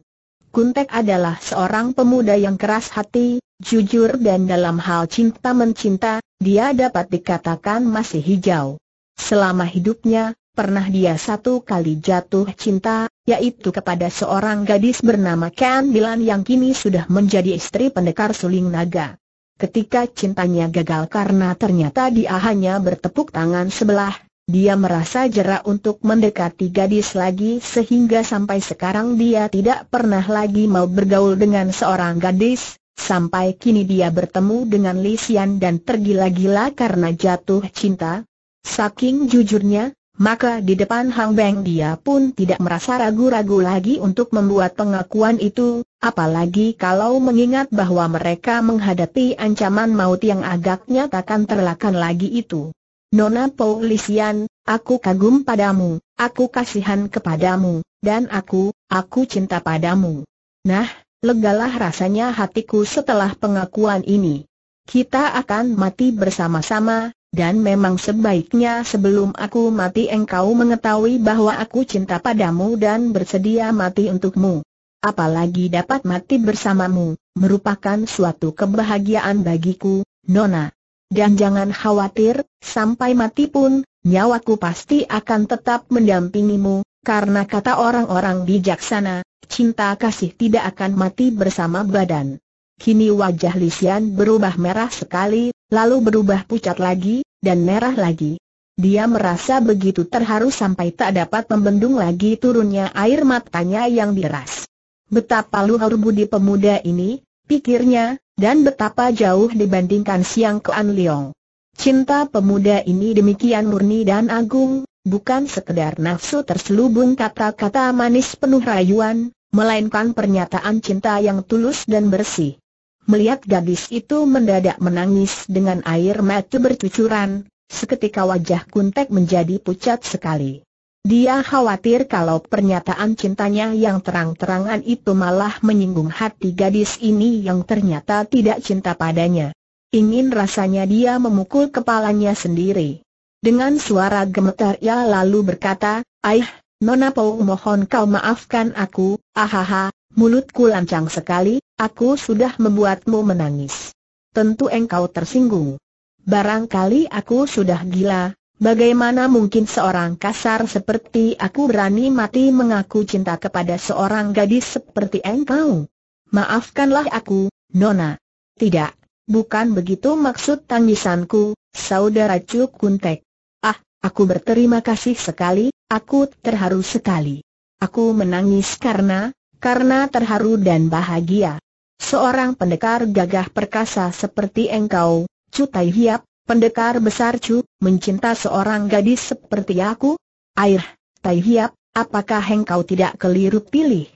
Speaker 1: Kuntek adalah seorang pemuda yang keras hati, jujur dan dalam hal cinta mencinta, dia dapat dikatakan masih hijau. Selama hidupnya, pernah dia satu kali jatuh cinta, yaitu kepada seorang gadis bernama Ken yang kini sudah menjadi istri pendekar suling naga. Ketika cintanya gagal karena ternyata dia hanya bertepuk tangan sebelah, dia merasa jera untuk mendekati gadis lagi sehingga sampai sekarang dia tidak pernah lagi mau bergaul dengan seorang gadis, sampai kini dia bertemu dengan Lisian dan tergila-gila karena jatuh cinta. Saking jujurnya, maka di depan Hang Beng dia pun tidak merasa ragu-ragu lagi untuk membuat pengakuan itu, Apalagi kalau mengingat bahwa mereka menghadapi ancaman maut yang agaknya takkan terlakan lagi itu. Nona Paulisian, aku kagum padamu, aku kasihan kepadamu, dan aku, aku cinta padamu. Nah, legalah rasanya hatiku setelah pengakuan ini. Kita akan mati bersama-sama, dan memang sebaiknya sebelum aku mati engkau mengetahui bahwa aku cinta padamu dan bersedia mati untukmu apalagi dapat mati bersamamu, merupakan suatu kebahagiaan bagiku, Nona. Dan jangan khawatir, sampai mati pun, nyawaku pasti akan tetap mendampingimu, karena kata orang-orang bijaksana, cinta kasih tidak akan mati bersama badan. Kini wajah Lisian berubah merah sekali, lalu berubah pucat lagi, dan merah lagi. Dia merasa begitu terharu sampai tak dapat membendung lagi turunnya air matanya yang deras. Betapa luhur budi pemuda ini, pikirnya, dan betapa jauh dibandingkan Siang Kuan Leong. Cinta pemuda ini demikian murni dan agung, bukan sekedar nafsu terselubung kata-kata manis penuh rayuan, melainkan pernyataan cinta yang tulus dan bersih. Melihat gadis itu mendadak menangis dengan air mata bercucuran, seketika wajah Kuntek menjadi pucat sekali. Dia khawatir kalau pernyataan cintanya yang terang-terangan itu malah menyinggung hati gadis ini yang ternyata tidak cinta padanya. Ingin rasanya dia memukul kepalanya sendiri. Dengan suara gemetar ia lalu berkata, Aih, Nona Pou mohon kau maafkan aku, ahaha, mulutku lancang sekali, aku sudah membuatmu menangis. Tentu engkau tersinggung. Barangkali aku sudah gila, Bagaimana mungkin seorang kasar seperti aku berani mati mengaku cinta kepada seorang gadis seperti engkau? Maafkanlah aku, Nona. Tidak, bukan begitu maksud tangisanku, saudara Cuk Kuntek. Ah, aku berterima kasih sekali, aku terharu sekali. Aku menangis karena, karena terharu dan bahagia. Seorang pendekar gagah perkasa seperti engkau, Cutai Hiap, Pendekar besar cu, mencinta seorang gadis seperti aku? Air, Tai Hiap, apakah engkau tidak keliru pilih?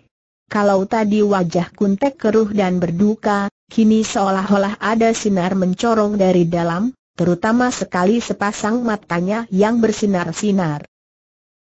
Speaker 1: Kalau tadi wajah kuntek keruh dan berduka, kini seolah-olah ada sinar mencorong dari dalam, terutama sekali sepasang matanya yang bersinar-sinar.